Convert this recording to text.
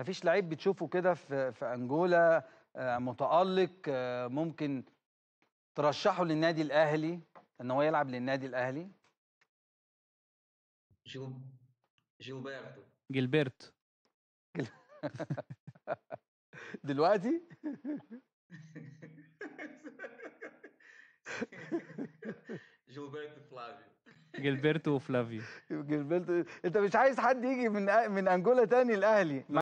مفيش لعيب بتشوفه كده في في انجولا آه، متالق آه، ممكن ترشحه للنادي الاهلي ان هو يلعب للنادي الاهلي جو جوبرتو جيلبرت دلوقتي جوبرتو فلافيو جيلبرتو وفلافيو جيلبرتو انت مش عايز حد يجي من من انجولا تاني الاهلي